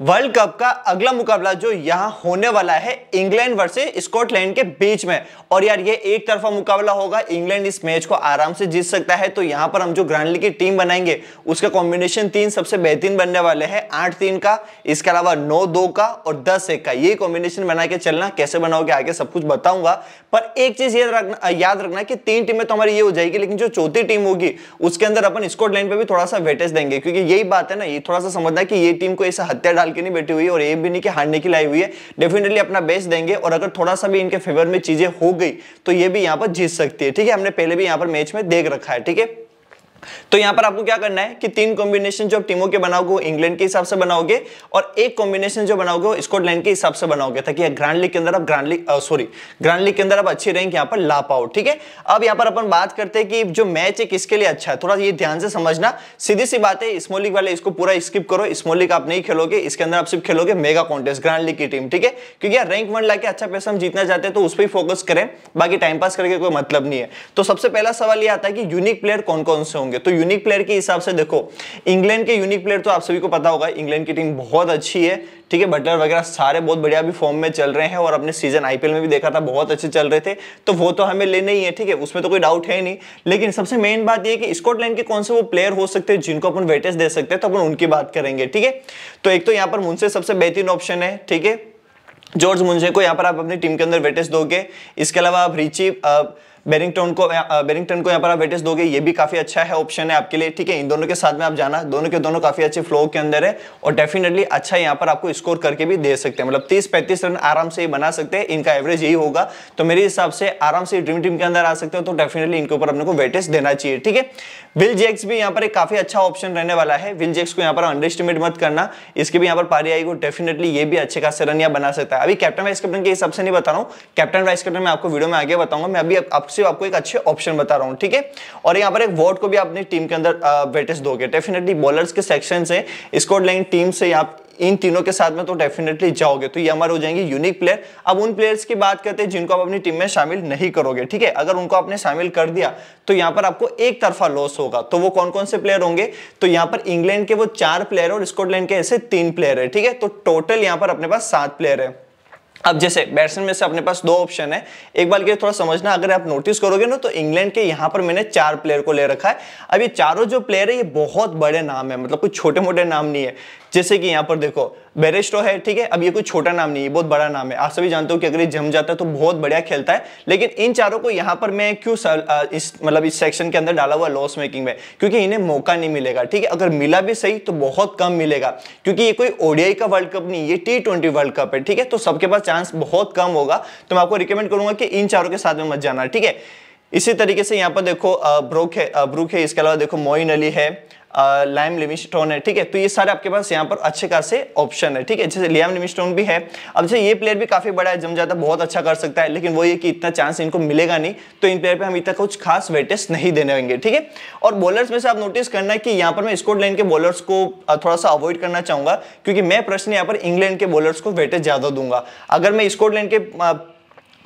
world cup का अगला मुकाबला जो यहां होने वाला है इंग्लैंड वर्सेस स्कॉटलैंड के बीच में और यार ये एक तरफा मुकाबला होगा इंग्लैंड इस मैच को आराम से जीत सकता है तो यहां पर हम जो ग्रांडली की टीम बनाएंगे उसका कॉम्बिनेशन तीन सबसे बेहतरीन बनने वाले हैं आठ तीन का इसके अलावा नौ दो का और दस एक का ये कॉम्बिनेशन बना के चलना कैसे बनाओगे आगे सब कुछ बताऊंगा पर एक चीज याद रखना याद रखना कि तीन टीमें तो हमारी ये हो जाएगी लेकिन जो चौथी टीम होगी उसके अंदर अपन स्कॉटलैंड पर भी थोड़ा सा वेटेज देंगे क्योंकि यही बात है ना ये थोड़ा सा समझना है कि ये टीम को ऐसा हत्या साल की नहीं बैठी हुई और ये भी नहीं कि हारने की लाई हुई है डेफिनेटली अपना बेस्ट देंगे और अगर थोड़ा सा भी इनके फेवर में चीजें हो गई तो ये भी यहाँ पर जीत सकती है ठीक है हमने पहले भी यहाँ पर मैच में देख रखा है ठीक है तो यहां पर आपको क्या करना है कि तीन कॉम्बिनेशन जो आप टीमों के बनाओगे इंग्लैंड के हिसाब से बनाओगे और एक कॉम्बिनेशन जो बनाओगे स्कॉटलैंड के हिसाब से बनाओगे ताकि ग्रांड लीग के अंदर आप grand league sorry grand league के अंदर आप अच्छी रैंक यहां पर ला पाओ ठीक है अब यहां पर अपन बात करते हैं कि जो मैच है किसके लिए अच्छा है थोड़ा ये ध्यान से समझना सीधी सी बात है स्मॉल लीग वाले इसको पूरा स्किप करो स्मॉल लीग आप नहीं खेलोगे इसके अंदर आप सिर्फ खेलोगे मेगा कॉन्टेस्ट ग्रांड लीग की टीम ठीक है क्योंकि यार रैंक वन लाके अच्छा पैसा हम जीतना चाहते हैं तो उस पर ही फोकस करें बाकी टाइम पास करके कोई मतलब नहीं है तो सबसे पहला सवाल यह आता है कि यूनिक प्लेयर कौन कौन से होंगे होंगे तो यूनिक प्लेयर के हिसाब से देखो इंग्लैंड के यूनिक प्लेयर तो आप सभी को पता होगा इंग्लैंड की टीम बहुत अच्छी है ठीक है बटलर वगैरह सारे बहुत बढ़िया अभी फॉर्म में चल रहे हैं और अपने सीजन आईपीएल में भी देखा था बहुत अच्छे चल रहे थे तो वो तो हमें लेने ही है ठीक है उसमें तो कोई डाउट है नहीं लेकिन सबसे मेन बात यह कि स्कॉटलैंड के कौन से वो प्लेयर हो सकते हैं जिनको अपन वेटेज दे सकते हैं तो अपन उनकी बात करेंगे ठीक है तो एक तो यहाँ पर मुझसे सबसे बेहतरीन ऑप्शन है ठीक है जॉर्ज मुंजे को यहाँ पर आप अपनी टीम के अंदर वेटेज दोगे इसके अलावा आप रिची आप बेरिंगटन को बेरिंगटन को यहाँ पर आप वेटेज दोगे ये भी काफी अच्छा है ऑप्शन है आपके लिए ठीक है इन दोनों के साथ में आप जाना दोनों के दोनों काफी अच्छे फ्लो के अंदर है और डेफिनेटली अच्छा यहाँ पर आपको स्कोर करके भी दे सकते हैं मतलब तीस पैंतीस रन आराम से बना सकते हैं इनका एवरेज यही होगा तो मेरे हिसाब से आराम से ड्रीम टीम के अंदर आ सकते हो तो डेफिनेटली इनके ऊपर अपने को वेटेज देना चाहिए ठीक है विल जेक्स भी यहाँ पर एक काफी अच्छा ऑप्शन रहने वाला है विल जेक्स को यहाँ पर अंडर एस्टिमेट मत करना इसके भी यहाँ पर पारी आएगी डेफिनेटली ये भी अच्छे खासे रन यहाँ बना सकता है अभी कैप्टन वाइस कैप्टन के हिसाब से नहीं बता रहा हूँ कैप्टन वाइस कैप्टन मैं आपको वीडियो में आगे बताऊंगा मैं अभी आप सिर्फ आपको एक अच्छे ऑप्शन बता रहा हूँ ठीक है और यहाँ पर एक वॉर्ड को भी अपनी टीम के अंदर वेटेज दोगे डेफिनेटली बॉलर्स के सेक्शन से स्कॉटलैंड टीम से आप इन तीनों के साथ में तो डेफिनेटली जाओगे तो ये हमारे हो जाएंगे यूनिक प्लेयर अब उन प्लेयर्स की बात करते हैं जिनको आप अपनी टीम में शामिल नहीं करोगे ठीक है अगर उनको आपने शामिल कर दिया तो यहाँ पर आपको एक तरफा लॉस होगा तो वो कौन कौन से प्लेयर होंगे तो यहाँ पर इंग्लैंड के वो चार प्लेयर और स्कॉटलैंड के ऐसे तीन प्लेयर है ठीक है तो टोटल यहाँ पर अपने पास सात प्लेयर है अब जैसे बैट्समैन में से अपने पास दो ऑप्शन है एक बार के थोड़ा समझना अगर आप नोटिस करोगे ना तो इंग्लैंड के यहाँ पर मैंने चार प्लेयर को ले रखा है अब ये चारों जो प्लेयर है ये बहुत बड़े नाम है मतलब कुछ छोटे मोटे नाम नहीं है जैसे कि यहाँ पर देखो बेरेस्टो है ठीक है अब ये कोई छोटा नाम नहीं है बहुत बड़ा नाम है आप सभी जानते हो कि अगर ये जम जाता है तो बहुत बढ़िया खेलता है लेकिन इन चारों को यहाँ पर मैं क्यों इस मतलब इस सेक्शन के अंदर डाला हुआ लॉस मेकिंग में क्योंकि इन्हें मौका नहीं मिलेगा ठीक है अगर मिला भी सही तो बहुत कम मिलेगा क्योंकि ये कोई ओडियाई का वर्ल्ड कप नहीं ये टी ट्वेंटी वर्ल्ड कप है ठीक है तो सबके पास चांस बहुत कम होगा तो मैं आपको रिकमेंड करूंगा कि इन चारों के साथ में मत जाना ठीक है इसी तरीके से यहाँ पर देखो ब्रोक है ब्रुक है इसके अलावा देखो मोइन अली है लाइम लिमिस्टोन है ठीक है तो ये सारे आपके पास यहाँ पर अच्छे खासे ऑप्शन है ठीक है जैसे लियाम लिमिस्टोन भी है अब जैसे ये प्लेयर भी काफी बड़ा है जम जाता बहुत अच्छा कर सकता है लेकिन वो ये कि इतना चांस इनको मिलेगा नहीं तो इन प्लेयर पर हम इतना कुछ खास वेटेज नहीं देने होंगे ठीक है और बॉलर्स में से आप नोटिस करना है कि यहाँ पर मैं स्कॉटलैंड के बॉलर्स को थोड़ा सा अवॉइड करना चाहूंगा क्योंकि मैं प्रश्न यहाँ पर इंग्लैंड के बॉलर्स को वेटेज ज्यादा दूंगा अगर मैं स्कॉटलैंड के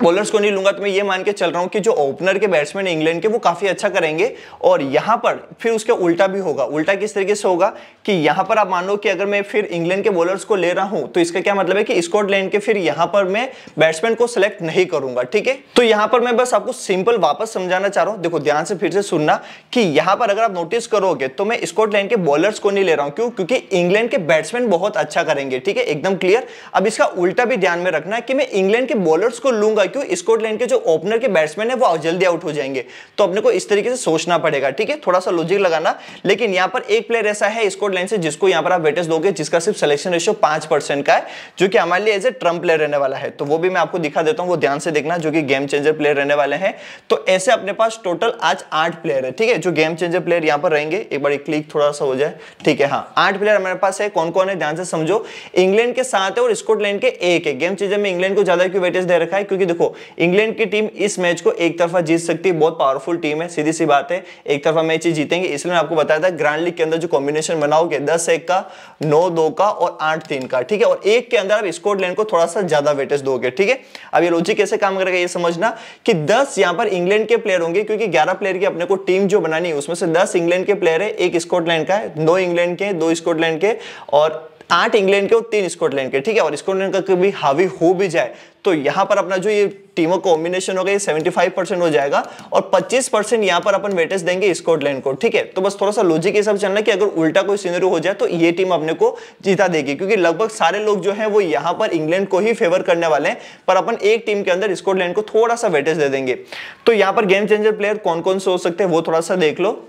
बॉलर्स को नहीं लूंगा तो मैं ये मान के चल रहा हूँ कि जो ओपनर के बैट्समैन इंग्लैंड के वो काफी अच्छा करेंगे और यहाँ पर फिर उसके उल्टा भी होगा उल्टा किस तरीके से होगा कि यहाँ पर आप मानो कि अगर मैं फिर इंग्लैंड के बॉलर्स को ले रहा हूं तो इसका क्या मतलब है कि स्कॉटलैंड के फिर यहां पर मैं बैट्समैन को सिलेक्ट नहीं करूंगा ठीक है तो यहां पर मैं बस आपको सिंपल वापस समझाना चाह रहा हूं देखो ध्यान से फिर से सुनना कि यहां पर अगर आप नोटिस करोगे तो मैं स्कॉटलैंड के बॉलर्स को नहीं ले रहा हूं क्यों क्योंकि इंग्लैंड के बैट्समैन बहुत अच्छा करेंगे ठीक है एकदम क्लियर अब इसका उल्टा भी ध्यान में रखना है कि मैं इंग्लैंड के बॉलर्स को लूंगा क्यों स्कॉटलैंड के जो ओपनर के बैट्समैन है वो जल्दी आउट हो जाएंगे तो अपने को इस तरीके से सोचना पड़ेगा ठीक है थोड़ा सा लॉजिक लगाना लेकिन यहां पर एक प्लेयर ऐसा है स्कॉट फॉरवर्ड लाइन से जिसको यहाँ पर आप वेटेज दोगे जिसका सिर्फ सिलेक्शन रेशियो पांच परसेंट का है जो कि हमारे लिए एज ए ट्रम प्लेयर रहने वाला है तो वो भी मैं आपको दिखा देता हूँ वो ध्यान से देखना जो कि गेम चेंजर प्लेयर रहने वाले हैं तो ऐसे अपने पास टोटल आज आठ प्लेयर है ठीक है जो गेम चेंजर प्लेयर यहाँ पर रहेंगे एक बार क्लिक थोड़ा सा हो जाए ठीक है हाँ आठ प्लेयर हमारे पास है कौन कौन है ध्यान से समझो इंग्लैंड के साथ है और स्कॉटलैंड के एक है गेम चेंजर में इंग्लैंड को ज्यादा क्यों वेटेज दे रखा है क्योंकि देखो इंग्लैंड की टीम इस मैच को एक तरफा जीत सकती है बहुत पावरफुल टीम है सीधी सी बात है एक तरफा मैच ही जीतेंगे इसलिए आपको बताया था ग्रांड लीग के अंदर जो कॉम्बिनेशन बना उठाओगे दस एक का नौ दो का और आठ तीन का ठीक है और एक के अंदर आप स्कॉटलैंड को थोड़ा सा ज्यादा वेटेज दोगे ठीक है अब ये लोजी कैसे काम करेगा ये समझना कि दस यहां पर इंग्लैंड के प्लेयर होंगे क्योंकि ग्यारह प्लेयर की अपने को टीम जो बनानी है उसमें से दस इंग्लैंड के प्लेयर है एक स्कॉटलैंड का है दो इंग्लैंड के दो स्कॉटलैंड के और आठ इंग्लैंड के और तीन स्कॉटलैंड के ठीक है और स्कॉटलैंड का कभी हावी हो भी जाए तो यहाँ पर अपना जो ये टीमों कॉम्बिनेशन होगा ये 75 परसेंट हो जाएगा और 25 परसेंट यहाँ पर अपन वेटेज देंगे स्कॉटलैंड को ठीक है तो बस थोड़ा सा लॉजिक ये सब चलना कि अगर उल्टा कोई सीनरी हो जाए तो ये टीम अपने को जीता देगी क्योंकि लगभग सारे लोग जो है वो यहाँ पर इंग्लैंड को ही फेवर करने वाले हैं पर अपन एक टीम के अंदर स्कॉटलैंड को थोड़ा सा वेटेज दे देंगे तो यहाँ पर गेम चेंजर प्लेयर कौन कौन से हो सकते हैं वो थोड़ा सा देख लो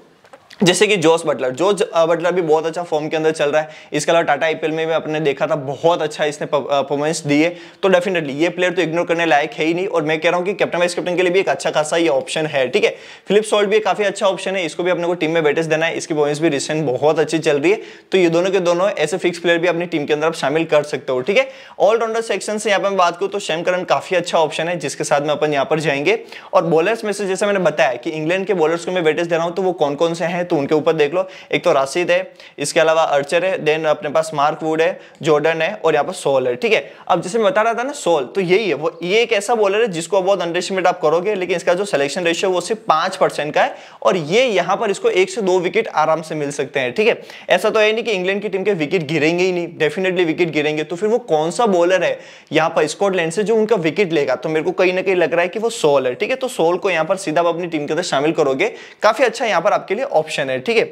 जैसे कि जोस बटलर जोस बटलर भी बहुत अच्छा फॉर्म के अंदर चल रहा है इसके अलावा टाटा आईपीएल में भी आपने देखा था बहुत अच्छा इसने परफॉर्मेंस दी है तो डेफिनेटली ये प्लेयर तो इग्नोर करने लायक है ही नहीं और मैं कह रहा हूँ कि कैप्टन वाइस कैप्टन के लिए भी एक अच्छा खासा ये ऑप्शन है ठीक है फिलिप सॉल्ट भी काफी अच्छा ऑप्शन है इसको भी अपने को टीम में बैटेस देना है इसकी बॉइंस भी रिसेंट बहुत अच्छी चल रही है तो ये दोनों के दोनों ऐसे फिक्स प्लेयर भी अपनी टीम के अंदर आप शामिल कर सकते हो ठीक है ऑलराउंडर सेक्शन से यहाँ पर बात करूँ तो शैमकरण काफी अच्छा ऑप्शन है जिसके साथ में अपन यहाँ पर जाएंगे और बॉलर्स में से जैसे मैंने बताया कि इंग्लैंड के बॉलर्स को मैं बैटेस दे रहा हूँ तो वो कौन कौन से हैं तो उनके ऊपर देख लो एक तो राशिद है इसके अलावा अर्चर है देन अपने पास मार्क वुड है जॉर्डन है और यहाँ पर सोल है ठीक है अब जैसे मैं बता रहा था ना सोल तो यही है वो ये एक ऐसा बॉलर है जिसको बहुत अंडर एस्टिमेट आप करोगे लेकिन इसका जो सिलेक्शन रेशियो वो सिर्फ पांच परसेंट का है और ये यहाँ पर इसको एक से दो विकेट आराम से मिल सकते हैं ठीक है ऐसा तो है नहीं कि इंग्लैंड की टीम के विकेट गिरेंगे ही नहीं डेफिनेटली विकेट गिरेंगे तो फिर वो कौन सा बॉलर है यहाँ पर स्कॉटलैंड से जो उनका विकेट लेगा तो मेरे को कहीं ना कहीं लग रहा है कि वो सोल है ठीक है तो सोल को यहाँ पर सीधा आप अपनी टीम के अंदर शामिल करोगे काफी अच्छा यहाँ पर आपके लिए ऑप्शन ऑप्शन है ठीक है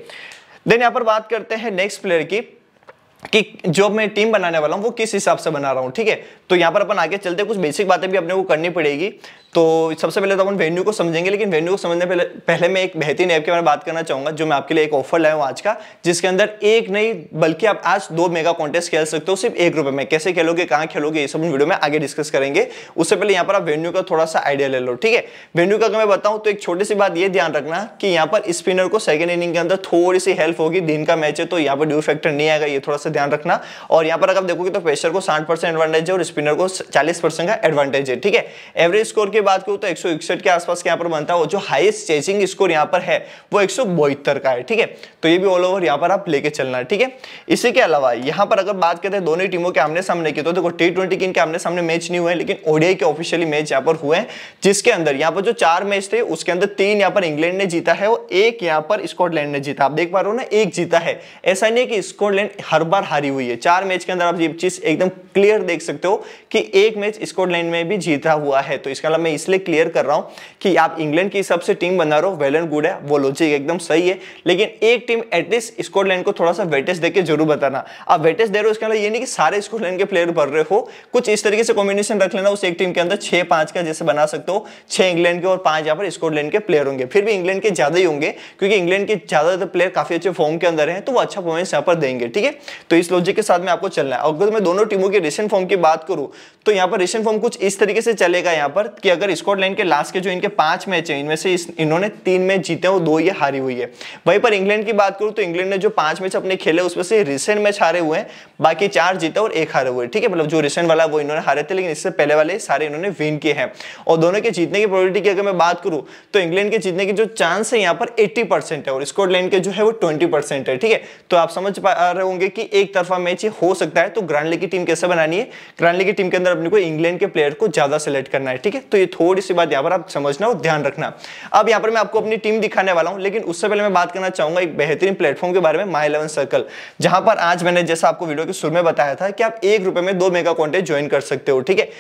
देन यहां पर बात करते हैं नेक्स्ट प्लेयर की कि जो मैं टीम बनाने वाला हूँ वो किस हिसाब से बना रहा हूँ ठीक है तो यहाँ पर अपन आगे चलते कुछ बेसिक बातें भी अपने को करनी पड़ेगी तो सबसे पहले तो अपन वेन्यू को समझेंगे लेकिन वेन्यू को समझने पहले पहले मैं एक बेहतरीन ऐप के बारे में बात करना चाहूँगा जो मैं आपके लिए एक ऑफर लाया हूँ आज का जिसके अंदर एक नहीं बल्कि आप आज दो मेगा कॉन्टेस्ट खेल सकते हो सिर्फ एक रुपये में कैसे खेलोगे कहाँ खेलोगे ये सब वीडियो में आगे डिस्कस करेंगे उससे पहले यहाँ पर आप वेन्यू का थोड़ा सा आइडिया ले लो ठीक है वेन्यू का अगर मैं बताऊँ तो एक छोटी सी बात ये ध्यान रखना कि यहाँ पर स्पिनर को सेकेंड इनिंग के अंदर थोड़ी सी हेल्प होगी दिन का मैच है तो यहाँ पर ड्यू फैक्टर नहीं आएगा ये थोड़ा सा से ध्यान रखना और यहाँ पर अगर देखोगे तो पेशर को साठ परसेंट एडवांटेज है और स्पिनर को चालीस परसेंट का एडवांटेज है ठीक है एवरेज स्कोर की बात करूँ तो एक के आसपास यहाँ पर बनता है जो हाइस्ट चेसिंग स्कोर यहाँ पर है वो एक का है ठीक है तो ये भी ऑल ओवर यहाँ पर आप लेके चलना ठीक है इसी के अलावा यहाँ पर अगर बात करते हैं दोनों टीमों के आमने सामने की तो देखो टी ट्वेंटी के आमने सामने मैच नहीं हुए लेकिन ओडीआई के ऑफिशियली मैच यहाँ पर हुए हैं जिसके अंदर यहाँ पर जो चार मैच थे उसके अंदर तीन यहाँ पर इंग्लैंड ने जीता है और एक यहाँ पर स्कॉटलैंड ने जीता आप देख पा रहे हो ना एक जीता है ऐसा नहीं है कि स्कॉटलैंड हर बार बार हारी हुई है चार मैच के अंदर आप ये चीज एकदम क्लियर देख सकते हो कि एक मैच स्कॉटलैंड में भी जीता हुआ है तो इसका मतलब मैं इसलिए क्लियर कर रहा हूं कि आप इंग्लैंड की हिसाब से टीम बना रहे हो वेल एंड गुड है वो लॉजिक एकदम सही है लेकिन एक टीम एटलीस्ट स्कॉटलैंड को थोड़ा सा वेटेज देकर जरूर बताना आप वेटेज दे रहे हो इसका मतलब ये नहीं कि सारे स्कॉटलैंड के प्लेयर भर रहे हो कुछ इस तरीके से कॉम्बिनेशन रख लेना उस एक टीम के अंदर छह पांच का जैसे बना सकते हो छह इंग्लैंड के और पांच यहाँ पर स्कॉटलैंड के प्लेयर होंगे फिर भी इंग्लैंड के ज्यादा ही होंगे क्योंकि इंग्लैंड के ज्यादातर प्लेयर काफी अच्छे फॉर्म के अंदर है तो वो अच्छा परफॉर्मेंस यहाँ पर देंगे ठीक है तो इस लॉजिक के साथ में आपको चलना है अगर मैं दोनों टीमों के रेशन फॉर्म की बात करूं तो यहाँ पर रेशन फॉर्म कुछ इस तरीके से चलेगा यहाँ पर कि अगर स्कॉटलैंड के लास्ट के जो इनके पांच मैच है इनमें से इन्होंने तीन मैच जीते हैं और दो ये हारी हुई है वहीं पर इंग्लैंड की बात करूँ तो इंग्लैंड ने जो पांच मैच अपने खेले उसमें से रिसेंट मैच हारे हुए हैं बाकी चार जीते और एक हारे हुए ठीक है मतलब जो रिसेंट वाला वो इन्होंने हारे थे लेकिन इससे पहले वाले सारे इन्होंने विन किए हैं और दोनों के जीतने की प्रोबेबिलिटी की अगर मैं बात करूँ तो इंग्लैंड के जीतने के जो चांस है यहाँ पर एट्टी है और स्कॉटलैंड के जो है वो ट्वेंटी है ठीक है तो आप समझ पा रहे होंगे कि एक तरफा मैच हो सकता है तो ग्रांडले की टीम कैसे बनानी है ग्रांडले की टीम के अंदर अपने को इंग्लैंड के प्लेयर को ज्यादा सेलेक्ट करना है ठीक है तो ये थोड़ी सी बात यहाँ पर आप समझना और ध्यान रखना अब यहाँ पर मैं आपको अपनी टीम दिखाने वाला हूँ लेकिन उससे पहले मैं बात करना चाहूंगा एक बेहतरीन प्लेटफॉर्म के बारे में माई इलेवन सर्कल जहां पर आज मैंने जैसा आपको वीडियो के शुरू में बताया था कि आप एक में दो मेगा कॉन्टेंट ज्वाइन कर सकते हो ठीक है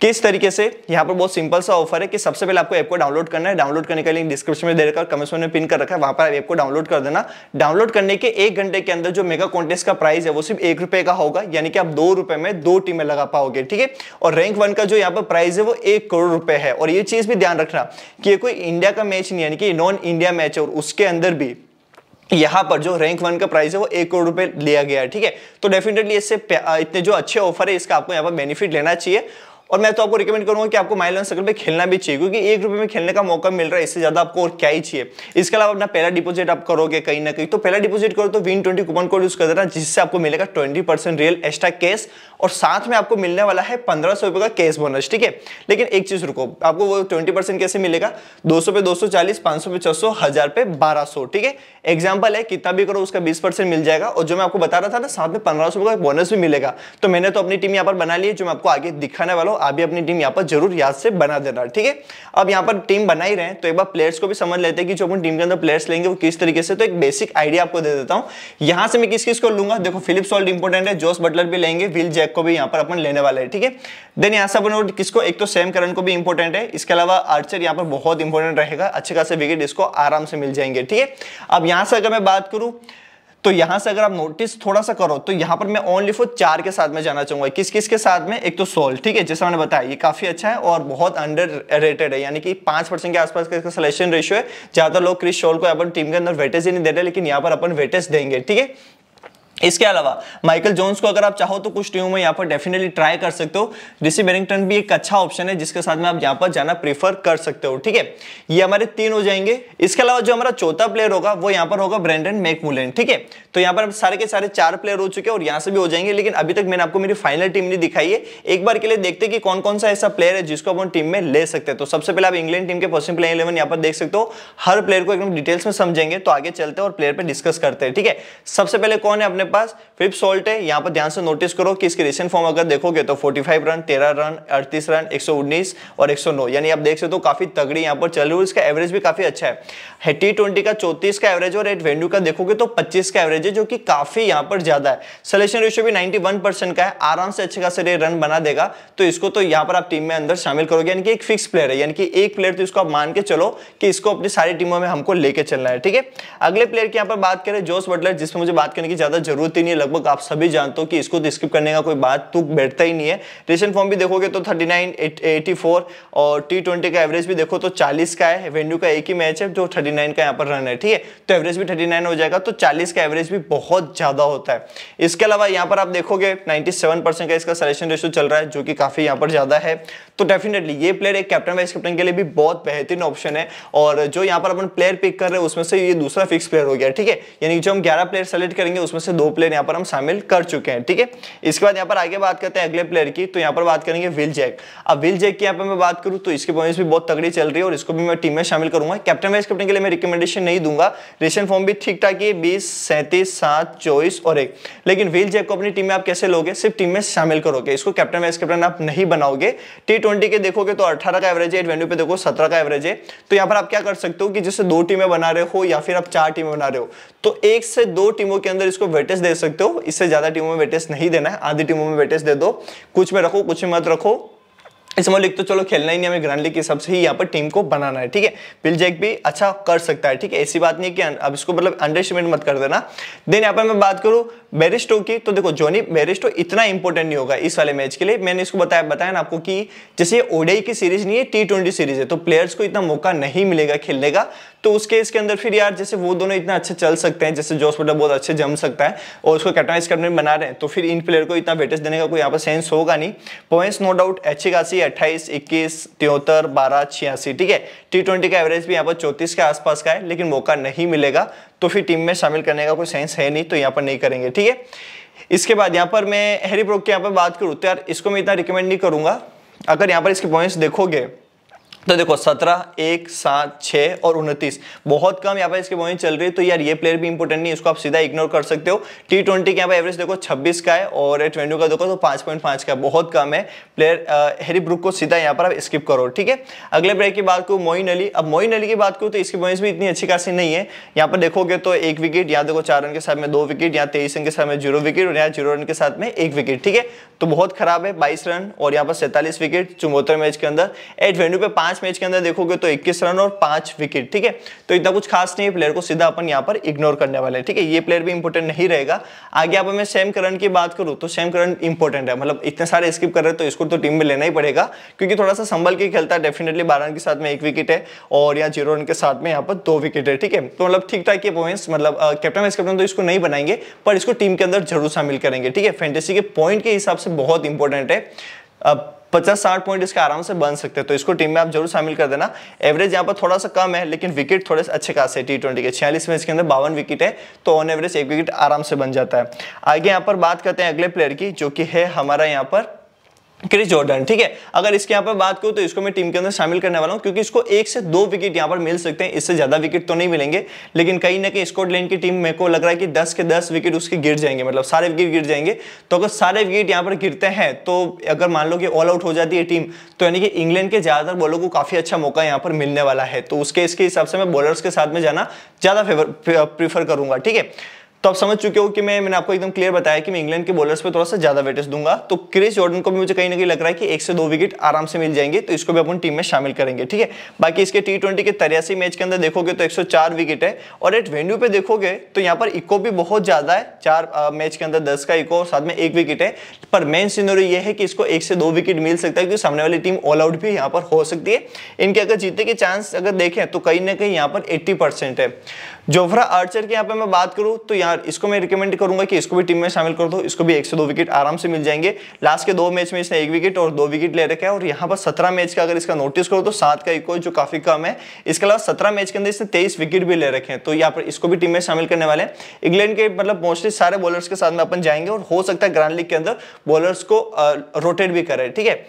किस तरीके से यहाँ पर बहुत सिंपल सा ऑफर है कि सबसे पहले आपको ऐप को डाउनलोड करना है डाउनलोड करने का लिंक डिस्क्रिप्शन में देकर कमेंट में पिन कर रखा है वहां पर ऐप को डाउनलोड कर देना डाउनलोड करने के एक घंटे के अंदर जो मेगा कॉन्टेस्ट का प्राइस है वो सिर्फ एक रुपए का होगा यानी कि आप दो रुपए में दो टीमें लगा पाओगे ठीक है और रैंक वन का जो यहाँ पर प्राइस है वो एक करोड़ रुपए है और ये चीज भी ध्यान रखना कि ये कोई इंडिया का मैच नहीं यानी कि नॉन इंडिया मैच है और उसके अंदर भी यहाँ पर जो रैंक वन का प्राइस है वो एक करोड़ रुपए लिया गया है ठीक है तो डेफिनेटली इससे इतने जो अच्छे ऑफर है इसका आपको यहाँ पर बेनिफिट लेना चाहिए और मैं तो आपको रिकमेंड करूंगा कि आपको माइल सर्कल में खेलना भी चाहिए क्योंकि एक रुपये में खेलने का मौका मिल रहा है इससे ज्यादा आपको और क्या ही चाहिए इसके अलावा अपना पहला डिपोजिट आप करोगे कहीं ना कहीं तो पहला डिपोजिट करो तो win twenty coupon code use कर देना जिससे आपको मिलेगा ट्वेंटी रियल एक्स्ट्रा कैश और साथ में आपको मिलने वाला है पंद्रह सौ का कैश बोनस ठीक है लेकिन एक चीज रुको आपको वो ट्वेंटी परसेंट कैसे मिलेगा दो सौ पे दो सौ चालीस पांच सौ पे छह सौ हजार पे बारह सौ ठीक है एग्जाम्पल है कितना भी करो उसका बीस परसेंट मिल जाएगा और जो मैं आपको बता रहा था ना साथ में पंद्रह सौ का बोनस भी मिलेगा तो मैंने तो अपनी टीम यहाँ पर बना ली है जो मैं आपको आगे दिखाने वाला हूँ आप भी अपनी टीम यहाँ पर जरूर याद से बना देना ठीक है अब यहाँ पर टीम बना ही रहे हैं तो एक बार प्लेयर्स को भी समझ लेते हैं कि जो अपनी टीम के अंदर प्लेयर्स लेंगे वो किस तरीके से तो एक बेसिक आइडिया आपको दे देता हूँ यहाँ से मैं किस किस को लूंगा देखो फिलिप सॉल्ट इंपॉर्टेंट है जोस बटलर भी लेंगे विल जैक को भी यहाँ पर अपन लेने वाले हैं ठीक है देन यहाँ से अपन किसको एक तो सेम करण को भी इंपॉर्टेंट है इसके अलावा आर्चर यहाँ पर बहुत इंपॉर्टेंट रहेगा अच्छे खासे विकेट इसको आराम से मिल जाएंगे ठीक है अब यहाँ से अगर मैं बात करूँ तो यहां से अगर आप नोटिस थोड़ा सा करो तो यहां पर मैं ओनली फॉर चार के साथ में जाना चाहूंगा किस किस के साथ में एक तो सोल ठीक है जैसा मैंने बताया ये काफी अच्छा है और बहुत अंडर रेटेड है यानी कि पांच परसेंट के आसपास का इसका सिलेक्शन रेशियो है ज्यादा लोग क्रिस सोल को अपन टीम के अंदर वेटेज ही नहीं दे रहे लेकिन यहाँ पर अपन वेटेज देंगे ठीक है इसके अलावा माइकल जोन्स को अगर आप चाहो तो कुछ टीमों में यहाँ पर डेफिनेटली ट्राई कर सकते हो ऋषि बेरिंगटन भी एक अच्छा ऑप्शन है जिसके साथ में आप यहाँ पर जाना प्रेफर कर सकते हो ठीक है ये हमारे तीन हो जाएंगे इसके अलावा जो हमारा चौथा प्लेयर होगा वो यहाँ पर होगा ब्रेंडन मैकमुलन ठीक है तो यहाँ पर सारे के सारे चार प्लेयर हो चुके हैं और यहाँ से भी हो जाएंगे लेकिन अभी तक मैंने आपको मेरी फाइनल टीम नहीं दिखाई है एक बार के लिए देखते कि कौन कौन सा ऐसा प्लेयर है जिसको अपन टीम में ले सकते हैं तो सबसे पहले आप इंग्लैंड टीम के पर्सन प्लेयर इलेवन यहाँ पर देख सकते हो हर प्लेयर को एकदम डिटेल्स में समझेंगे तो आगे चलते हैं और प्लेयर पर डिस्कस करते हैं ठीक है सबसे पहले कौन है अपने पास फिफ्थ सॉल्ट है यहाँ पर ध्यान से नोटिस करो कि इसके रिसेंट फॉर्म अगर देखोगे तो 45 रन 13 रन 38 रन 119 और 109 यानी आप देख सकते हो तो काफी तगड़ी यहाँ पर चल रही है इसका एवरेज भी काफी अच्छा है टी ट्वेंटी का चौतीस का एवरेज और एट वेन्यू का देखोगे तो पच्चीस का एवरेज है जो कि काफी यहाँ पर ज्यादा है सलेक्शन रेशियो भी नाइन्टी का है आराम से अच्छे खासा रन बना देगा तो इसको तो यहाँ पर आप टीम में अंदर शामिल करोगे यानी कि एक फिक्स प्लेयर है यानी कि एक प्लेयर तो इसको आप मान के चलो कि इसको अपनी सारी टीमों में हमको लेके चलना है ठीक है अगले प्लेयर की यहाँ पर बात करें जोस बटलर जिसमें मुझे बात करने की ज्यादा जरूरत जरूरत ही नहीं है लगभग आप सभी जानते हो कि इसको तो स्किप करने का कोई बात तो बैठता ही नहीं है रिसेंट फॉर्म भी देखोगे तो थर्टी नाइन और टी का एवरेज भी देखो तो चालीस का है वेन्यू का एक ही मैच है जो थर्टी नाइन का यहाँ पर रन है ठीक है तो एवरेज भी थर्टी हो जाएगा तो चालीस का एवरेज भी बहुत ज़्यादा होता है इसके अलावा यहाँ पर आप देखोगे नाइन्टी का इसका सलेक्शन रेशो चल रहा है जो कि काफ़ी यहाँ पर ज़्यादा है तो डेफिनेटली ये प्लेयर एक कैप्टन वाइस कैप्टन के लिए भी बहुत बेहतरीन ऑप्शन है और जो यहाँ पर अपन प्लेयर पिक कर रहे हैं उसमें से ये दूसरा फिक्स प्लेयर हो गया ठीक है यानी जो हम 11 प्लेयर सेलेक्ट करेंगे उसमें से दो प्लेयर यहाँ पर हम शामिल कर चुके हैं ठीक है इसके बाद यहाँ पर आगे बात करते हैं अगले प्लेयर की तो यहाँ पर बात करेंगे विल जैक अब विल जैक की यहाँ पर मैं बात करूँ तो इसकी परफॉर्मेंस भी बहुत तगड़ी चल रही है और इसको भी मैं टीम में शामिल करूंगा कैप्टन वाइस कैप्टन के लिए मैं रिकमेंडेशन नहीं दूंगा रेशन फॉर्म भी ठीक ठाक है बीस सैंतीस सात चौबीस और एक लेकिन विल जैक को अपनी टीम में आप कैसे लोगे सिर्फ टीम में शामिल करोगे इसको कैप्टन वाइस कैप्टन आप नहीं बनाओगे टी के देखोगे तो अठारह का एवरेज है ट्वेंटी पे देखो सत्रह का एवरेज है तो यहाँ पर आप क्या कर सकते हो कि जैसे दो टीमें बना रहे हो या फिर आप चार टीमें बना रहे हो तो एक से दो टीमों के अंदर इसको वेटेज वेटेज दे सकते हो इससे ज़्यादा टीमों में वेटेज नहीं देना है आधी टीमों में वेटेज दे दो कुछ में रखो कुछ में मत रखो इसमें लिख तो चलो खेलना ही नहीं हमें ग्रैंड लीग के हिसाब से ही यहाँ पर टीम को बनाना है ठीक है बिल जैक भी अच्छा कर सकता है ठीक है ऐसी बात नहीं कि अब इसको मतलब अंडरस्टिमेट मत कर देना देन यहाँ पर मैं बात करूँ बेरिस्टो की तो देखो जोनी बेरिस्टो इतना इंपॉर्टेंट नहीं होगा इस वाले मैच के लिए मैंने इसको बताया बताया ना आपको कि जैसे ये ओडीआई की सीरीज नहीं है टी सीरीज है तो प्लेयर्स को इतना मौका नहीं मिलेगा खेलने का तो उस केस के अंदर फिर यार जैसे वो दोनों इतना अच्छे चल सकते हैं जैसे जोश बटलर बहुत अच्छे जम सकता है और उसको कैप्टनाइज करने में बना रहे हैं तो फिर इन प्लेयर को इतना वेटेज देने का कोई यहाँ पर सेंस होगा नहीं पॉइंट्स नो डाउट अच्छी खासी अट्ठाईस इक्कीस तिहत्तर बारह छियासी ठीक है टी ट्वेंटी का एवरेज भी यहाँ पर चौंतीस के आसपास का है लेकिन मौका नहीं मिलेगा तो फिर टीम में शामिल करने का कोई सेंस है नहीं तो यहाँ पर नहीं करेंगे ठीक है इसके बाद यहाँ पर मैं हैरी ब्रोक की यहाँ पर बात करूँ तो यार इसको मैं इतना रिकमेंड नहीं करूँगा अगर यहाँ पर इसके पॉइंट्स देखोगे तो देखो सत्रह एक सात छः और उनतीस बहुत कम यहाँ पर इसकी बॉलिंग चल रही है तो यार ये प्लेयर भी इंपॉर्टेंट नहीं इसको आप सीधा इग्नोर कर सकते हो टी ट्वेंटी के यहाँ पर एवरेज देखो छब्बीस का है और ट्वेंटी का देखो तो पाँच पॉइंट पाँच का बहुत कम है प्लेयर हैरी ब्रुक को सीधा यहाँ पर आप स्किप करो ठीक है अगले प्लेयर की बात करूँ मोइन अली अब मोइन अली की बात करूँ तो इसकी बॉइंस भी इतनी अच्छी खासी नहीं है यहाँ पर देखोगे तो एक विकेट यहाँ देखो चार रन के साथ में दो विकेट यहाँ तेईस रन के साथ में जीरो विकेट और यहाँ जीरो रन के साथ में एक विकेट ठीक है तो बहुत खराब है बाईस रन और यहाँ पर सैंतालीस विकेट चुम्बोत्तर मैच के अंदर एट वेन्यू पे पाँच पांच मैच के अंदर देखोगे तो इक्कीस रन और पांच विकेट ठीक है तो इतना कुछ खास नहीं है प्लेयर को सीधा अपन यहाँ पर इग्नोर करने वाले ठीक है ये प्लेयर भी इंपोर्टेंट नहीं रहेगा आगे आप मैं सेम करण की बात करूँ तो सेम करण इंपोर्टेंट है मतलब इतने सारे स्किप कर रहे तो इसको तो टीम में लेना ही पड़ेगा क्योंकि थोड़ा सा संभल के खेलता है डेफिनेटली बारह रन के साथ में एक विकेट है और या जीरो रन के साथ में यहाँ पर दो विकेट है ठीक है तो मतलब ठीक ठाक ये पॉइंट्स मतलब कैप्टन वाइस कैप्टन तो इसको नहीं बनाएंगे पर इसको टीम के अंदर जरूर शामिल करेंगे ठीक है फेंटेसी के पॉइंट के हिसाब से बहुत इंपॉर्टेंट है अब पचास साठ पॉइंट इसके आराम से बन सकते हैं तो इसको टीम में आप जरूर शामिल कर देना एवरेज यहाँ पर थोड़ा सा कम है लेकिन विकेट थोड़े से अच्छे खास है टी ट्वेंटी के छियालीस मैच के अंदर बावन विकेट है तो ऑन एवरेज एक विकेट आराम से बन जाता है आगे यहाँ पर बात करते हैं अगले प्लेयर की जो कि है हमारा यहाँ पर क्रिस जॉर्डन ठीक है अगर इसके यहाँ पर बात करूँ तो इसको मैं टीम के अंदर शामिल करने वाला हूँ क्योंकि इसको एक से दो विकेट यहाँ पर मिल सकते हैं इससे ज्यादा विकेट तो नहीं मिलेंगे लेकिन कहीं ना कहीं स्कॉटलैंड की टीम मेरे को लग रहा है कि दस के दस विकेट उसके गिर जाएंगे मतलब सारे विकेट गिर जाएंगे तो अगर सारे विकेट यहाँ पर गिरते हैं तो अगर मान लो कि ऑल आउट हो जाती है टीम तो यानी कि इंग्लैंड के ज्यादातर बॉलर को काफी अच्छा मौका यहाँ पर मिलने वाला है तो उसके इसके हिसाब से मैं बॉलर्स के साथ में जाना ज्यादा प्रीफर करूंगा ठीक है तो आप समझ चुके हो कि मैं मैंने आपको एकदम क्लियर बताया कि मैं इंग्लैंड के बॉलर्स पे थोड़ा सा ज्यादा वेटेज दूंगा तो क्रिस जॉर्डन को भी मुझे कहीं ना कहीं लग रहा है कि एक से दो विकेट आराम से मिल जाएंगे तो इसको भी अपन टीम में शामिल करेंगे ठीक है बाकी इसके टी ट्वेंटी के तरियासी मैच के अंदर देखोगे तो एक विकेट है और एट वेन्यू पे देखोगे तो यहाँ पर इको भी बहुत ज्यादा है चार मैच के अंदर दस का इको और साथ में एक विकेट है पर मेन सीनरी यह है कि इसको एक से दो विकेट मिल सकता है क्योंकि सामने वाली टीम ऑल आउट भी यहाँ पर हो सकती है इनके अगर जीतने के चांस अगर देखें तो कहीं ना कहीं यहाँ पर एट्टी है जोफ्रा आर्चर की यहाँ पर मैं बात करूँ तो यहाँ यार इसको मैं रिकमेंड करूंगा कि इसको भी टीम में शामिल कर दो इसको भी एक से दो विकेट आराम से मिल जाएंगे लास्ट के दो मैच में इसने एक विकेट और दो विकेट ले रखा है और यहाँ पर सत्रह मैच का अगर इसका नोटिस करो तो सात का इको जो काफी कम है इसके अलावा सत्रह मैच के अंदर इसने तेईस विकेट भी ले रखे हैं तो यहाँ पर इसको भी टीम में शामिल करने वाले इंग्लैंड के मतलब मोस्टली सारे बॉलर्स के साथ में अपन जाएंगे और हो सकता है ग्रांड लीग के अंदर बॉलर्स को रोटेट भी करें ठीक है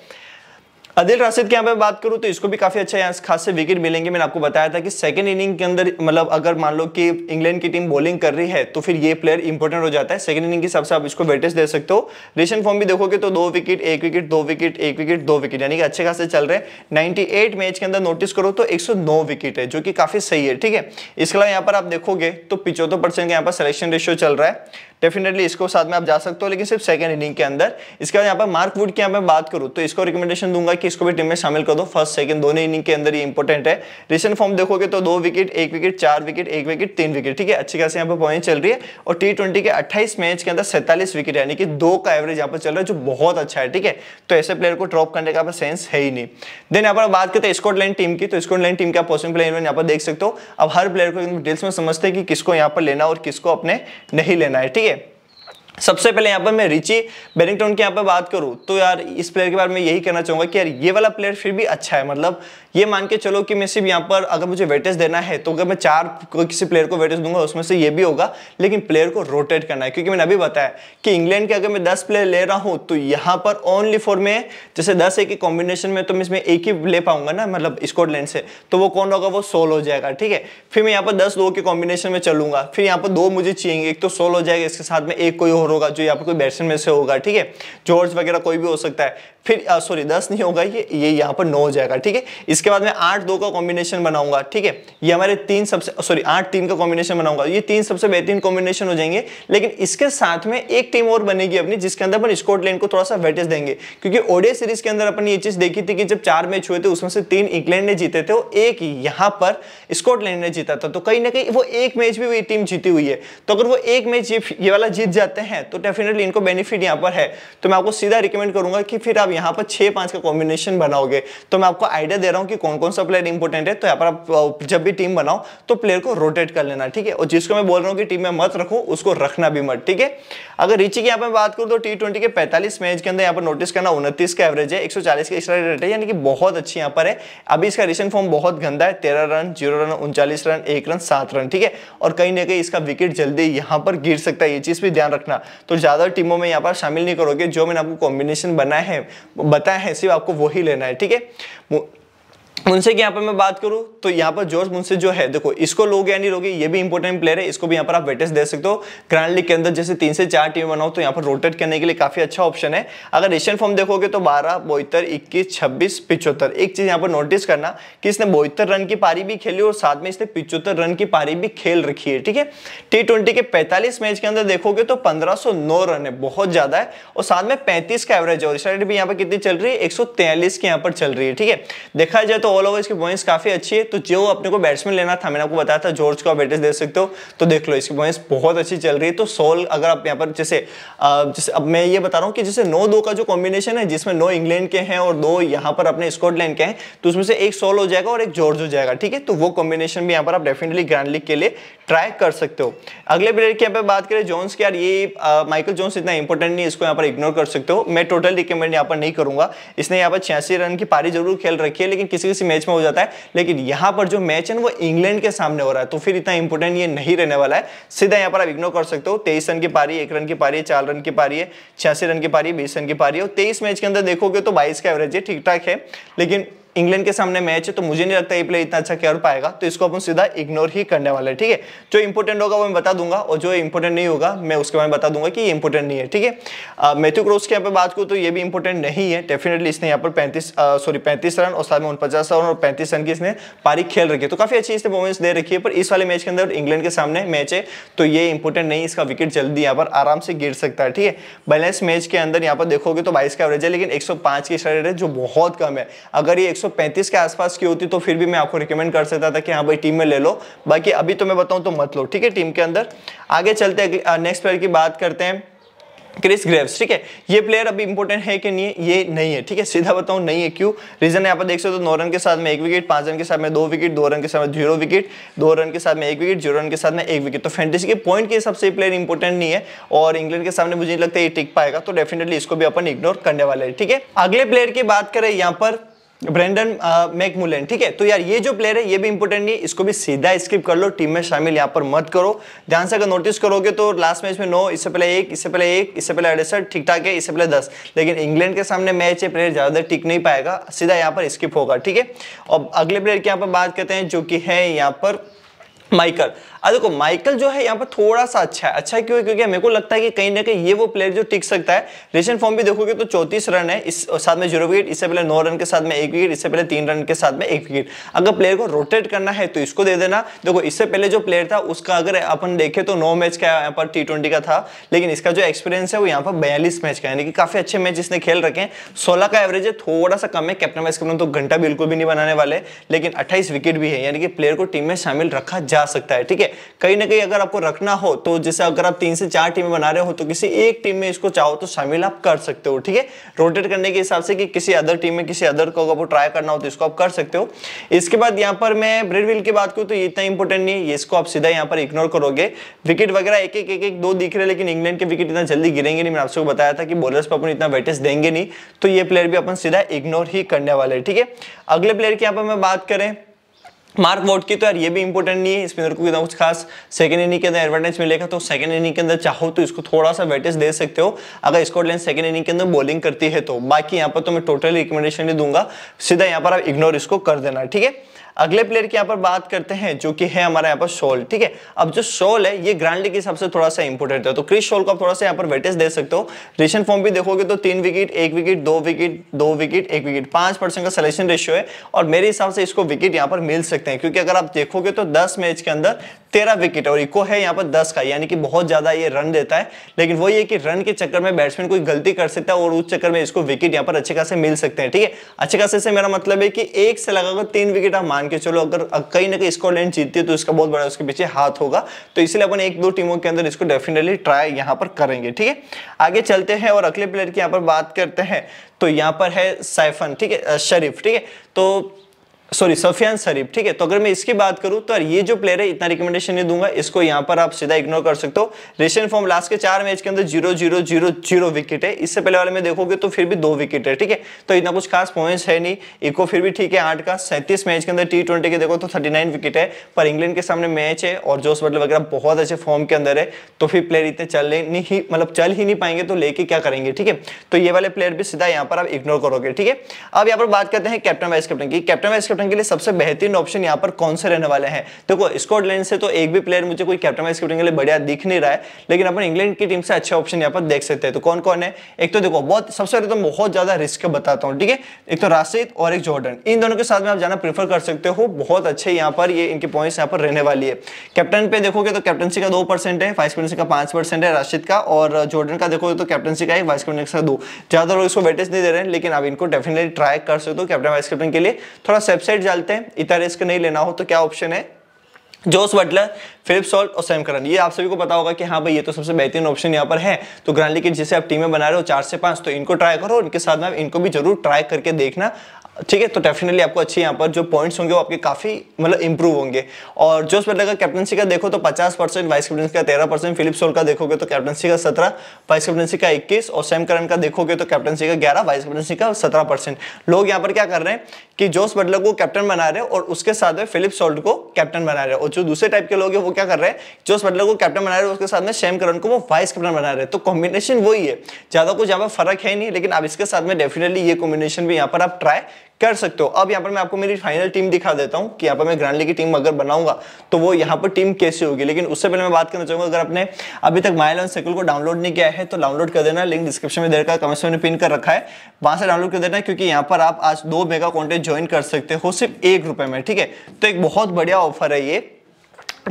अदिल राशिद की यहाँ पे बात करूँ तो इसको भी काफी अच्छा यहाँ खास से विकेट मिलेंगे मैंने आपको बताया था कि सेकंड इनिंग के अंदर मतलब अगर मान लो कि इंग्लैंड की टीम बॉलिंग कर रही है तो फिर ये प्लेयर इंपॉर्टेंट हो जाता है सेकंड इनिंग के हिसाब से आप इसको वेटेज दे सकते हो रिसेंट फॉर्म भी देखोगे तो दो विकेट एक विकेट दो विकेट एक विकेट दो विकेट यानी कि अच्छे खासे चल रहे नाइनटी नाइन्टी मैच के अंदर नोटिस करो तो एक विकेट है जो कि काफी सही है ठीक है इसके अलावा यहाँ पर आप देखोगे तो पिचोत्तर परसेंट का यहाँ पर सिलेक्शन रेशियो चल रहा है डेफिनेटली इसको साथ में आप जा सकते हो लेकिन सिर्फ सेकंड इनिंग के अंदर इसके बाद यहाँ पर मार्क वुड की यहाँ पर बात करूँ तो इसको रिकमेंडेशन दूंगा कि इसको भी टीम में शामिल कर दो फर्स्ट सेकंड दोनों इनिंग के अंदर ये इंपॉर्टेंट है रिसेंट फॉर्म देखोगे तो दो विकेट एक विकेट चार विकेट एक विकेट तीन विकेट ठीक है अच्छी खासी यहाँ पर पॉइंट चल रही है और टी के अट्ठाईस मैच के अंदर सैंतालीस विकेट यानी कि दो का एवरेज यहाँ पर चल रहा है जो बहुत अच्छा है ठीक है तो ऐसे प्लेयर को ड्रॉप करने का सेंस है ही नहीं देन यहाँ पर बात करते हैं स्कॉटलैंड टीम की तो स्कॉटलैंड टीम का पॉसिंग प्लेयर यहाँ पर देख सकते हो अब हर प्लेयर को डिटेल्स में समझते हैं कि किसको यहाँ पर लेना और किसको अपने नहीं लेना है ठीक है सबसे पहले यहाँ पर मैं रिची बेरिंगटन की यहाँ पर बात करूँ तो यार इस प्लेयर के बारे में यही कहना चाहूँगा कि यार ये वाला प्लेयर फिर भी अच्छा है मतलब ये मान के चलो कि मैं सिर्फ यहाँ पर अगर मुझे वेटेज देना है तो अगर मैं चार किसी प्लेयर को वेटेज दूंगा उसमें से ये भी होगा लेकिन प्लेयर को रोटेट करना है क्योंकि मैंने अभी बताया कि इंग्लैंड के अगर मैं दस प्लेयर ले रहा हूँ तो यहाँ पर ओनली फॉर में जैसे दस एक ही कॉम्बिनेशन में तो मैं इसमें एक ही ले पाऊंगा ना मतलब स्कॉटलैंड से तो वो कौन होगा वो सोल हो जाएगा ठीक है फिर मैं यहाँ पर दस दो के कॉम्बिनेशन में चलूंगा फिर यहाँ पर दो मुझे चाहिए एक तो सोल हो जाएगा इसके साथ में एक कोई और होगा जो यहाँ पर कोई बैट्समैन में से होगा ठीक है जॉर्ज वगैरह कोई भी हो सकता है फिर सॉरी दस नहीं होगा ये ये यहाँ पर नौ हो जाएगा ठीक है इसके बाद मैं आठ दो का कॉम्बिनेशन बनाऊंगा ठीक है ये हमारे तीन सबसे सॉरी आठ तीन का कॉम्बिनेशन बनाऊंगा ये तीन सबसे बेहतरीन कॉम्बिनेशन हो जाएंगे लेकिन इसके साथ में एक टीम और बनेगी अपनी जिसके अंदर अपन स्कॉटलैंड को थोड़ा सा वेटेज देंगे क्योंकि ओडिया सीरीज के अंदर अपन ये चीज देखी थी कि जब चार मैच हुए थे उसमें से तीन इंग्लैंड ने जीते थे एक यहाँ पर स्कॉटलैंड ने जीता था तो कहीं ना कहीं वो एक मैच भी वही टीम जीती हुई है तो अगर वो एक मैच ये वाला जीत जाते हैं तो डेफिनेटली इनको बेनिफिट यहाँ पर है तो मैं आपको सीधा रिकमेंड करूंगा कि फिर आप आप यहाँ पर छः पाँच का कॉम्बिनेशन बनाओगे तो मैं आपको आइडिया दे रहा हूँ कि कौन कौन सा प्लेयर इंपॉर्टेंट है तो यहाँ पर आप जब भी टीम बनाओ तो प्लेयर को रोटेट कर लेना ठीक है और जिसको मैं बोल रहा हूँ कि टीम में मत रखो उसको रखना भी मत ठीक है अगर रिची की यहाँ पर बात करूँ तो टी के पैंतालीस मैच के अंदर यहाँ पर नोटिस करना उनतीस का एवरेज है एक सौ चालीस का एक्स्ट्रा रेट है यानी कि बहुत अच्छी यहाँ पर है अभी इसका रिसेंट फॉर्म बहुत गंदा है तेरह रन जीरो रन उनचालीस रन एक रन सात रन ठीक है और कहीं ना कहीं इसका विकेट जल्दी यहाँ पर गिर सकता है ये चीज़ भी ध्यान रखना तो ज़्यादा टीमों में यहाँ पर शामिल नहीं करोगे जो मैंने आपको कॉम्बिनेशन बनाया है बताए हैं सिर्फ आपको वही लेना है ठीक है उनसे यहाँ पर मैं बात करूँ तो यहाँ पर जॉर्ज मुंसे जो है देखो इसको लोग या नहीं लोगे ये भी इंपॉर्टेंट प्लेयर है इसको भी यहाँ पर आप वेटेज दे सकते हो ग्रैंड लीग के अंदर जैसे तीन से चार टीम बनाओ तो यहाँ पर रोटेट करने के लिए काफी अच्छा ऑप्शन है अगर एशियन फॉर्म देखोगे तो बारह बोहत्तर इक्कीस छब्बीस पिचहत्तर एक चीज यहाँ पर नोटिस करना कि इसने बोहत्तर रन की पारी भी खेली और साथ में इसने पिचहत्तर रन की पारी भी खेल रखी है ठीक है टी के पैंतालीस मैच के अंदर देखोगे तो पंद्रह रन है बहुत ज्यादा है और साथ में पैंतीस का एवरेज है और भी यहाँ पर कितनी चल रही है एक की यहाँ पर चल रही है ठीक है देखा जाए तो ऑल ओवर इसकी बॉइंस काफी अच्छी है तो जो अपने को बैट्समैन लेना था मैंने आपको बताया था जॉर्ज को आप बैटिस दे सकते हो तो देख लो इसकी बॉइंस बहुत अच्छी चल रही है तो सोल अगर आप यहाँ पर जैसे जैसे अब मैं ये बता रहा हूँ कि जैसे नौ दो का जो कॉम्बिनेशन है जिसमें नौ इंग्लैंड के हैं और दो यहाँ पर अपने स्कॉटलैंड के हैं तो उसमें से एक सोल हो जाएगा और एक जॉर्ज हो जाएगा ठीक है तो वो कॉम्बिनेशन भी यहाँ पर आप डेफिनेटली ग्रैंड लीग के लिए ट्राई कर सकते हो अगले प्लेयर की यहाँ पर बात करें जोन्स की यार ये माइकल जोन्स इतना इंपॉर्टेंट नहीं इसको यहाँ पर इग्नोर कर सकते हो मैं टोटल रिकमेंड यहाँ पर नहीं करूंगा इसने यहाँ पर छियासी रन की पारी जरूर खेल रखी है लेकिन किसी किसी मैच में हो जाता है लेकिन यहां पर जो मैच है वो इंग्लैंड के सामने हो रहा है तो फिर इतना इंपोर्टेंट ये नहीं रहने वाला है सीधा यहां पर आप इग्नोर कर सकते हो तेईस रन की पारी एक रन की पारी है चार रन की पारी है छियासी रन की पारी बीस रन की पारी है तेईस मैच के अंदर देखोगे तो बाईस का एवरेज है ठीक ठाक है लेकिन इंग्लैंड के सामने मैच है तो मुझे नहीं लगता ये प्लेयर इतना अच्छा कर पाएगा तो इसको अपन सीधा इग्नोर ही करने वाले हैं ठीक है जो इंपॉर्टेंट होगा वो मैं बता दूंगा और जो इंपॉर्टेंट नहीं होगा मैं उसके बारे में बता दूंगा कि ये इंपॉर्टेंट नहीं है ठीक है मैथ्यू क्रॉस की यहाँ पर बात करूँ तो ये भी इंपॉर्टेंट नहीं है डेफिनेटली इसने यहाँ पर पैंतीस सॉरी पैंतीस रन और साथ में उनपचास रन और पैंतीस रन की इसने पारी खेल रखी है तो काफी अच्छी इसने परफॉर्मेंस दे रखी है पर इस वाले मैच के अंदर इंग्लैंड के सामने मैच है तो ये इंपॉर्टेंट नहीं इसका विकेट जल्दी यहाँ पर आराम से गिर सकता है ठीक है बैलेंस मैच के अंदर यहाँ पर देखोगे तो बाईस का एवरेज है लेकिन एक की स्टार्ट है जो बहुत कम है अगर ये 135 के आसपास की होती तो फिर भी मैं आपको रिकमेंड कर सकता था कि हाँ भाई टीम में ले लो बाकी अभी तो मैं बताऊँ तो मत लो ठीक है टीम के अंदर आगे चलते नेक्स्ट प्लेयर की बात करते हैं क्रिस ग्रेव्स ठीक है ये प्लेयर अभी इंपॉर्टेंट है कि नहीं है ये नहीं है ठीक है सीधा बताऊं नहीं है क्यों रीजन यहाँ पर देख सकते हो तो नौ रन के साथ में एक विकेट पांच रन के साथ में दो विकेट दो रन के साथ में जीरो विकेट दो रन के साथ में एक विकेट जीरो रन के साथ में एक विकेट तो फेंटिस के पॉइंट के हिसाब से प्लेयर इंपॉर्टेंट नहीं है और इंग्लैंड के सामने मुझे नहीं लगता ये टिक पाएगा तो डेफिनेटली इसको भी अपन इग्नोर करने वाले ठीक है अगले प्लेयर की बात करें यहाँ पर ब्रेंडन मैकमुलन uh, ठीक है तो यार ये जो प्लेयर है ये भी इंपॉर्टेंट नहीं इसको भी सीधा स्किप कर लो टीम में शामिल यहाँ पर मत करो ध्यान से अगर नोटिस करोगे तो लास्ट मैच में नौ इससे पहले एक इससे पहले एक इससे पहले अड़सठ ठीक ठाक है इससे पहले दस लेकिन इंग्लैंड के सामने मैच है प्लेयर ज़्यादा टिक नहीं पाएगा सीधा यहाँ पर स्किप होगा ठीक है और अगले प्लेयर की यहाँ पर बात करते हैं जो कि है यहाँ पर माइकल अब देखो माइकल जो है यहाँ पर थोड़ा सा अच्छा है अच्छा क्यों क्योंकि मेरे को लगता है कि कहीं ना कहीं ये वो प्लेयर जो टिक सकता है रिसेंट फॉर्म भी देखोगे तो चौतीस रन है इस साथ में जीरो विकेट इससे पहले नौ रन के साथ में एक विकेट इससे पहले तीन रन के साथ में एक विकेट अगर प्लेयर को रोटेट करना है तो इसको दे देना देखो इससे पहले जो प्लेयर था उसका अगर अपन देखे तो नौ मैच का यहाँ पर टी का था लेकिन इसका जो एक्सपीरियंस है वो यहाँ पर बयालीस मैच का यानी कि काफी अच्छे मैच इसने खेल रखे सोलह का एवरेज है थोड़ा सा कम है कैप्टन वाइस कैप्टन तो घंटा बिल्कुल भी नहीं बनाने वाले लेकिन अट्ठाईस विकेट भी है यानी कि प्लेयर को टीम में शामिल रखा जा सकता है ठीक है कहीं ना कहीं अगर आपको रखना हो तो जैसे अगर आप तीन से चार टीमें बना रहे हो तो किसी एक टीम में इसको चाहो तो शामिल आप कर सकते हो ठीक है रोटेट करने के हिसाब से कि किसी अदर टीम में किसी अदर को आपको ट्राई करना हो तो इसको आप कर सकते हो इसके बाद यहाँ पर मैं ब्रेड की बात करूँ तो इतना इंपॉर्टेंट नहीं है इसको आप सीधा यहाँ पर इग्नोर करोगे विकेट वगैरह एक एक एक एक दो दिख रहे लेकिन इंग्लैंड के विकेट इतना जल्दी गिरेंगे नहीं मैं आपको बताया था कि बॉलर्स पर अपन इतना वेटेज देंगे नहीं तो ये प्लेयर भी अपन सीधा इग्नोर ही करने वाले ठीक है अगले प्लेयर की यहाँ पर मैं बात करें मार्क वोट की तो यार ये भी इंपॉर्टेंट नहीं है इसमें को कुछ खास सेकंड इनिंग के अंदर एडवांटेज मिलेगा तो सेकंड इनिंग के अंदर चाहो तो इसको थोड़ा सा वेटेज दे सकते हो अगर स्कॉटलैंड सेकंड इनिंग के अंदर बॉलिंग करती है तो बाकी यहाँ पर तो मैं टोटल रिकमेंडेशन नहीं दूंगा सीधा यहाँ पर आप इग्नोर इसको कर देना ठीक है अगले प्लेयर की यहाँ पर बात करते हैं जो कि है हमारा यहाँ पर शोल ठीक है अब जो शोल है ये ग्रांड लीग के हिसाब से थोड़ा सा इंपोर्टेंट है तो क्रिस शोल को आप थोड़ा सा यहाँ पर वेटेज दे सकते हो रिशन फॉर्म भी देखोगे तो तीन विकेट एक विकेट दो विकेट दो विकेट एक विकेट पांच का सलेक्शन रेशियो है और मेरे हिसाब से इसको विकेट यहाँ पर मिल सकते हैं क्योंकि अगर आप देखोगे तो दस मैच के अंदर तेरह विकेट और इको है यहाँ पर दस का यानी कि बहुत ज्यादा ये रन देता है लेकिन वही है कि रन के चक्कर में बैट्समैन कोई गलती कर सकता है और उस चक्कर में इसको विकेट यहाँ पर अच्छे खासे मिल सकते हैं ठीक है अच्छे खासे से मेरा मतलब है कि एक से लगाकर तीन विकेट आप मान मान के चलो अगर कहीं ना कहीं स्कॉटलैंड जीतती है तो इसका बहुत बड़ा उसके पीछे हाथ होगा तो इसलिए अपन एक दो टीमों के अंदर इसको डेफिनेटली ट्राई यहाँ पर करेंगे ठीक है आगे चलते हैं और अगले प्लेयर की यहाँ पर बात करते हैं तो यहाँ पर है साइफन ठीक है शरीफ ठीक है तो सॉरी सफियान शरीफ ठीक है तो अगर मैं इसकी बात करूं तो यार ये जो प्लेयर है इतना रिकमेंडेशन नहीं दूंगा इसको यहां पर आप सीधा इग्नोर कर सकते हो रेशन फॉर्म लास्ट के चार मैच के अंदर zero zero zero zero wicket है इससे पहले वाले में देखोगे तो फिर भी दो विकेट है ठीक है तो इतना कुछ खास पॉइंट्स है नहीं इको फिर भी ठीक है आठ का सैंतीस मैच के अंदर टी ट्वेंटी के देखो तो थर्टी नाइन विकेट है पर इंग्लैंड के सामने मैच है और जोश मतलब वगैरह बहुत अच्छे फॉर्म के अंदर है तो फिर प्लेयर इतने चल नहीं मतलब चल ही नहीं पाएंगे तो लेके क्या करेंगे ठीक है तो ये वाले प्लेयर भी सीधा यहाँ पर आप इग्नोर करोगे ठीक है अब यहाँ पर बात करते हैं कैप्टन वाइस कैप्टन की कैप्टन वाइस कैप्टन कैप्टन के लिए सबसे बेहतरीन ऑप्शन यहाँ पर कौन से रहने वाले हैं देखो तो स्कॉटलैंड से तो एक भी प्लेयर मुझे कोई कैप्टन वाइस कैप्टन के लिए बढ़िया दिख नहीं रहा है लेकिन अपन इंग्लैंड की टीम से अच्छे ऑप्शन यहाँ पर देख सकते हैं तो कौन कौन है एक तो देखो बहुत सबसे पहले तो बहुत ज्यादा रिस्क बताता हूँ ठीक है एक तो राशिद और एक जॉर्डन इन दोनों के साथ में आप जाना प्रीफर कर सकते हो बहुत अच्छे यहाँ पर ये इनके पॉइंट्स यहाँ पर रहने वाली है कैप्टन पे देखोगे तो कैप्टनसी का दो परसेंट है वाइस कैप्टनसी का पांच परसेंट है राशिद का और जॉर्डन का देखोगे तो कैप्टनसी का एक वाइस कैप्टन का दो ज्यादा लोग इसको वेटेज नहीं दे रहे हैं लेकिन आप इनको डेफिनेटली ट्राई कर सकते हो कैप्टन वाइस कैप्टन के लिए थोड़ा सेफ साइड डालते हैं इतना रिस्क नहीं लेना हो तो क्या ऑप्शन है जोस बटलर फिलिप सॉल्ट और सैम करन ये आप सभी को पता होगा कि हाँ भाई ये तो सबसे बेहतरीन ऑप्शन यहाँ पर है तो ग्रांड लिकेट जिसे आप टीमें बना रहे हो चार से पांच तो इनको ट्राई करो इनके साथ में इनको भी जरूर ट्राई करके देखना ठीक है तो डेफिनेटली आपको अच्छी यहाँ पर जो पॉइंट्स होंगे वो आपके काफ़ी मतलब इंप्रूव होंगे और जो स्पेलर का कैप्टनसी का देखो तो 50 परसेंट वाइस कैप्टनसी का 13 परसेंट फिलिप सोल का देखोगे तो कैप्टनसी का 17 वाइस कैप्टनसी का 21 और सैम करन का देखोगे तो कैप्टनसी का 11 वाइस कैप्टनसी का सत्रह परसेंट लोग यहाँ पर क्या कर रहे हैं कि जोस बटलर को कैप्टन बना रहे हैं और उसके साथ में फिलिप सोल्ट को कैप्टन बना रहे हैं और जो दूसरे टाइप के लोग हैं वो क्या कर रहे हैं जोस बटलर को कैप्टन बना रहे हैं उसके साथ में सैम करन को वो वाइस कैप्टन बना रहे हैं तो कॉम्बिनेशन वही है ज़्यादा कुछ यहाँ पर फर्क है नहीं लेकिन अब इसके साथ में डेफिनेटली ये कॉम्बिनेशन भी यहाँ पर आप ट्राई कर सकते हो अब यहाँ पर मैं आपको मेरी फाइनल टीम दिखा देता हूँ कि यहाँ पर मैं ग्रांडली की टीम अगर बनाऊंगा तो वो यहाँ पर टीम कैसी होगी लेकिन उससे पहले मैं बात करना चाहूँगा अगर आपने अभी तक माइल एंड सर्कल को डाउनलोड नहीं किया है तो डाउनलोड कर देना लिंक डिस्क्रिप्शन में देर का कमेंट में पिन कर रखा है वहाँ से डाउनलोड कर देना क्योंकि यहाँ पर आप आज दो मेगा कॉन्टेंट ज्वाइन कर सकते हो सिर्फ एक में ठीक है तो एक बहुत बढ़िया ऑफर है ये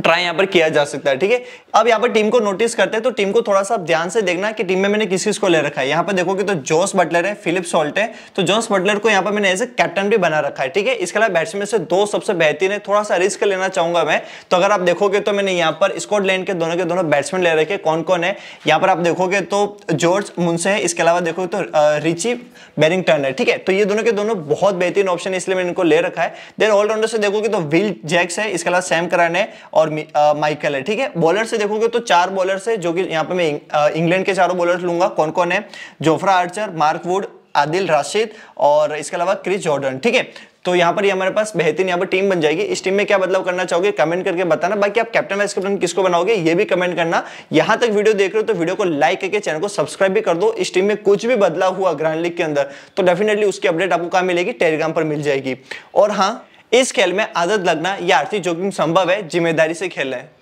ट्राई यहाँ पर किया जा सकता है ठीक है अब यहाँ पर टीम को नोटिस करते हैं तो टीम को थोड़ा सा ध्यान से देखना कि टीम में मैंने किस किस को ले रखा है यहाँ पर देखोगे तो जोस बटलर है फिलिप सॉल्ट है तो जोस बटलर को यहाँ पर मैंने एज ए कैप्टन भी बना रखा है ठीक है इसके अलावा बैट्समैन से दो सबसे बेहतरीन है थोड़ा सा रिस्क लेना चाहूंगा मैं तो अगर आप देखोगे तो मैंने यहाँ पर स्कॉटलैंड के दोनों के दोनों बैट्समैन ले रखे कौन कौन है यहाँ पर आप देखोगे तो जॉर्ज मुंसे है इसके अलावा देखोगे तो रिची बैरिंगटन है ठीक है तो ये दोनों के दोनों बहुत बेहतरीन ऑप्शन है इसलिए मैंने इनको ले रखा है देन ऑलराउंडर से देखोगे तो विल जैक्स है इसके अलावा सैम करान है और माइकल है ठीक है बॉलर से देखोगे तो चार बॉलर है जो कि यहाँ पे मैं इंग्लैंड के चारों बॉलर लूंगा कौन कौन है Jofra Archer Mark Wood Adil Rashid और इसके अलावा क्रिस जॉर्डन ठीक है तो यहाँ पर ये हमारे पास बेहतरीन यहाँ पर टीम बन जाएगी इस टीम में क्या बदलाव करना चाहोगे कमेंट करके बताना बाकी आप कैप्टन वाइस कैप्टन किसको बनाओगे ये भी कमेंट करना यहाँ तक वीडियो देख रहे हो तो वीडियो को लाइक करके चैनल को सब्सक्राइब भी कर दो इस टीम में कुछ भी बदलाव हुआ ग्रांड लीग के अंदर तो डेफिनेटली उसकी अपडेट आपको कहाँ मिलेगी टेलीग्राम पर मिल जाएगी और हाँ इस खेल में आदत लगना या आर्थिक जोखिम संभव है जिम्मेदारी से रहे है